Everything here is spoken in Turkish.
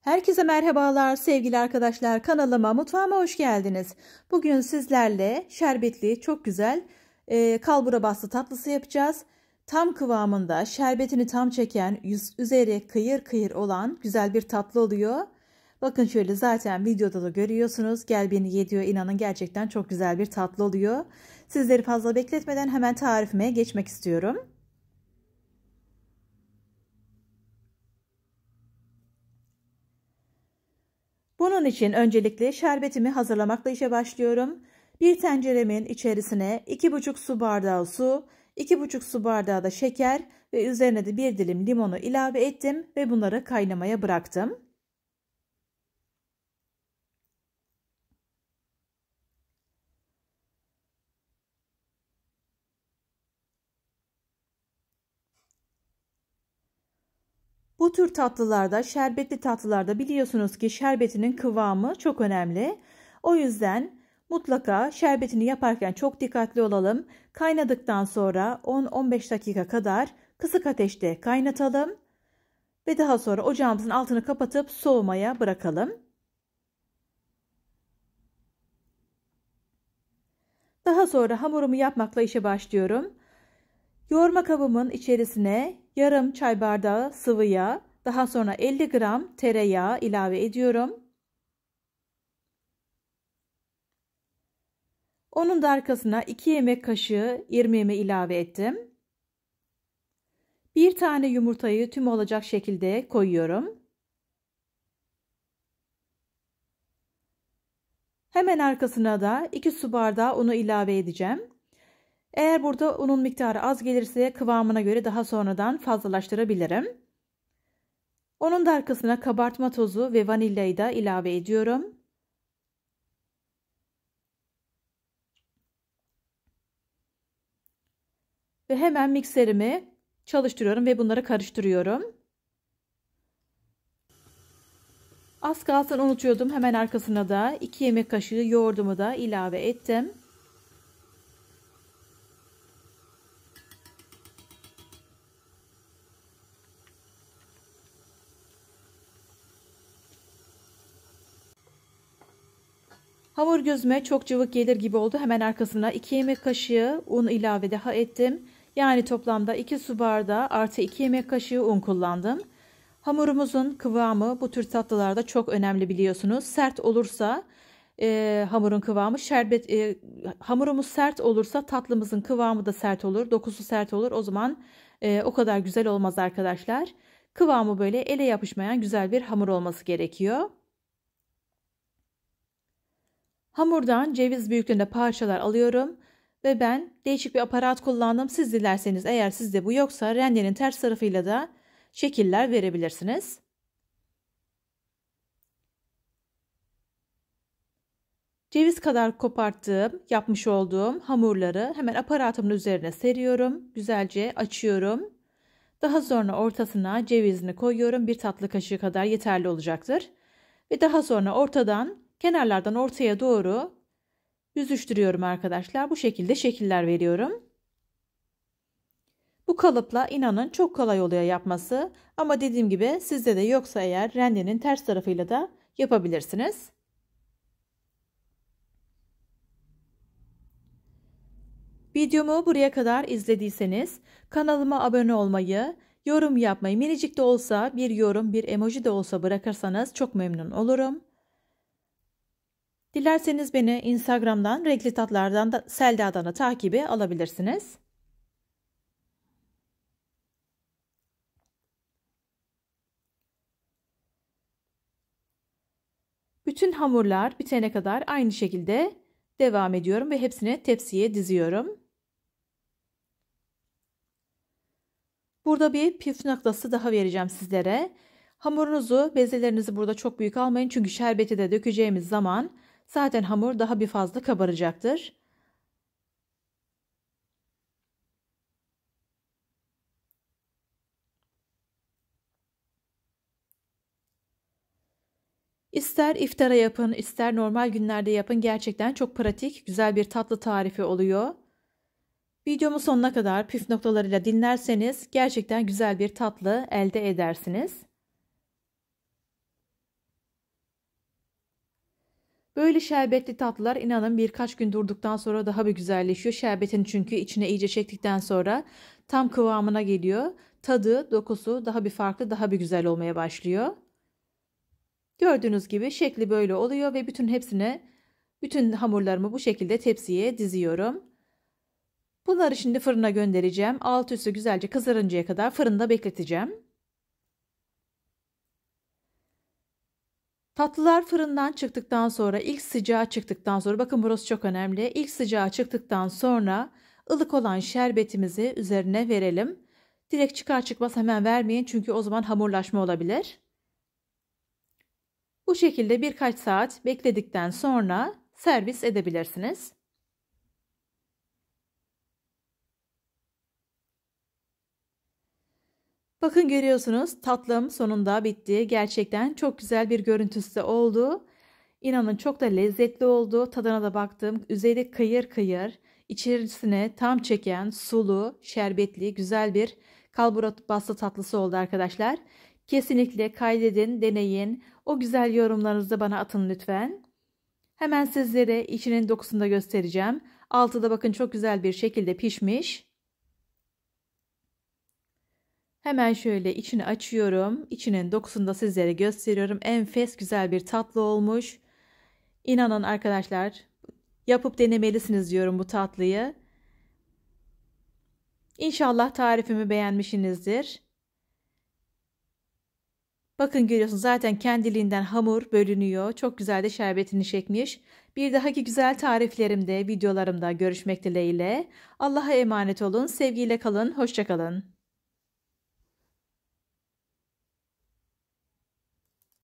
Herkese merhabalar sevgili arkadaşlar kanalıma mutfağıma hoş geldiniz. Bugün sizlerle şerbetli çok güzel e, kalbura bastı tatlısı yapacağız. Tam kıvamında şerbetini tam çeken yüz, üzeri kıyır kıyır olan güzel bir tatlı oluyor. Bakın şöyle zaten videoda da görüyorsunuz. Gel beni ye diyor. İnanın gerçekten çok güzel bir tatlı oluyor. Sizleri fazla bekletmeden hemen tarifime geçmek istiyorum. Bunun için öncelikle şerbetimi hazırlamakla işe başlıyorum. Bir tenceremin içerisine 2,5 su bardağı su, 2,5 su bardağı da şeker ve üzerine de bir dilim limonu ilave ettim ve bunları kaynamaya bıraktım. Bu tür tatlılarda, şerbetli tatlılarda biliyorsunuz ki şerbetinin kıvamı çok önemli. O yüzden mutlaka şerbetini yaparken çok dikkatli olalım. Kaynadıktan sonra 10-15 dakika kadar kısık ateşte kaynatalım ve daha sonra ocağımızın altını kapatıp soğumaya bırakalım. Daha sonra hamurumu yapmakla işe başlıyorum. Yoğurma kabımın içerisine yarım çay bardağı sıvı yağ, daha sonra 50 gram tereyağı ilave ediyorum. Onun da arkasına 2 yemek kaşığı irmiğimi ilave ettim. Bir tane yumurtayı tüm olacak şekilde koyuyorum. Hemen arkasına da 2 su bardağı unu ilave edeceğim. Eğer burada unun miktarı az gelirse kıvamına göre daha sonradan fazlalaştırabilirim. Onun da arkasına kabartma tozu ve vanilyayı da ilave ediyorum. Ve hemen mikserimi çalıştırıyorum ve bunları karıştırıyorum. Az kalsın unutuyordum. Hemen arkasına da 2 yemek kaşığı yoğurdumu da ilave ettim. Hamur gözüme çok cıvık gelir gibi oldu. Hemen arkasına 2 yemek kaşığı un ilave daha ettim. Yani toplamda 2 su bardağı artı 2 yemek kaşığı un kullandım. Hamurumuzun kıvamı bu tür tatlılarda çok önemli biliyorsunuz. Sert olursa e, hamurun kıvamı şerbet e, hamurumuz sert olursa tatlımızın kıvamı da sert olur. Dokusu sert olur. O zaman e, o kadar güzel olmaz arkadaşlar. Kıvamı böyle ele yapışmayan güzel bir hamur olması gerekiyor. Hamurdan ceviz büyüklüğünde parçalar alıyorum ve ben değişik bir aparat kullandım. Siz dilerseniz eğer sizde bu yoksa rendenin ters tarafıyla da şekiller verebilirsiniz. Ceviz kadar koparttığım, yapmış olduğum hamurları hemen aparatımın üzerine seriyorum. Güzelce açıyorum. Daha sonra ortasına cevizini koyuyorum. Bir tatlı kaşığı kadar yeterli olacaktır. Ve daha sonra ortadan kenarlardan ortaya doğru büzüştürüyorum arkadaşlar. Bu şekilde şekiller veriyorum. Bu kalıpla inanın çok kolay oluyor yapması ama dediğim gibi sizde de yoksa eğer rendenin ters tarafıyla da yapabilirsiniz. Videomu buraya kadar izlediyseniz kanalıma abone olmayı, yorum yapmayı, minicik de olsa bir yorum, bir emoji de olsa bırakırsanız çok memnun olurum. Dilerseniz beni Instagram'dan, renkli tatlardan da Selda Adana takibi alabilirsiniz. Bütün hamurlar bitene kadar aynı şekilde devam ediyorum ve hepsini tepsiye diziyorum. Burada bir püf noktası daha vereceğim sizlere. Hamurunuzu, bezelerinizi burada çok büyük almayın çünkü şerbeti de dökeceğimiz zaman Zaten hamur daha bir fazla kabaracaktır. İster iftara yapın, ister normal günlerde yapın. Gerçekten çok pratik, güzel bir tatlı tarifi oluyor. Videomu sonuna kadar püf noktalarıyla dinlerseniz gerçekten güzel bir tatlı elde edersiniz. Böyle şerbetli tatlılar inanın birkaç gün durduktan sonra daha bir güzelleşiyor. Şerbetin çünkü içine iyice çektikten sonra tam kıvamına geliyor. Tadı, dokusu daha bir farklı, daha bir güzel olmaya başlıyor. Gördüğünüz gibi şekli böyle oluyor ve bütün hepsine, bütün hamurlarımı bu şekilde tepsiye diziyorum. Bunları şimdi fırına göndereceğim. Alt üstü güzelce kızarıncaya kadar fırında bekleteceğim. Tatlılar fırından çıktıktan sonra ilk sıcağa çıktıktan sonra bakın burası çok önemli. İlk sıcağa çıktıktan sonra ılık olan şerbetimizi üzerine verelim. Direkt çıkar çıkmaz hemen vermeyin çünkü o zaman hamurlaşma olabilir. Bu şekilde birkaç saat bekledikten sonra servis edebilirsiniz. Bakın görüyorsunuz tatlım sonunda bitti. Gerçekten çok güzel bir görüntüsü de oldu. İnanın çok da lezzetli oldu. Tadına da baktım. Üzeri kıyır kıyır. İçerisine tam çeken sulu, şerbetli, güzel bir kalburat bastı tatlısı oldu arkadaşlar. Kesinlikle kaydedin, deneyin. O güzel yorumlarınızı bana atın lütfen. Hemen sizlere içinin dokusunu da göstereceğim. altıda bakın çok güzel bir şekilde pişmiş. Hemen şöyle içini açıyorum. İçinin dokusunu da sizlere gösteriyorum. Enfes güzel bir tatlı olmuş. İnanın arkadaşlar yapıp denemelisiniz diyorum bu tatlıyı. İnşallah tarifimi beğenmişsinizdir. Bakın görüyorsunuz zaten kendiliğinden hamur bölünüyor. Çok güzel de şerbetini çekmiş. Bir dahaki güzel tariflerimde, videolarımda görüşmek dileğiyle. Allah'a emanet olun, sevgiyle kalın, hoşçakalın.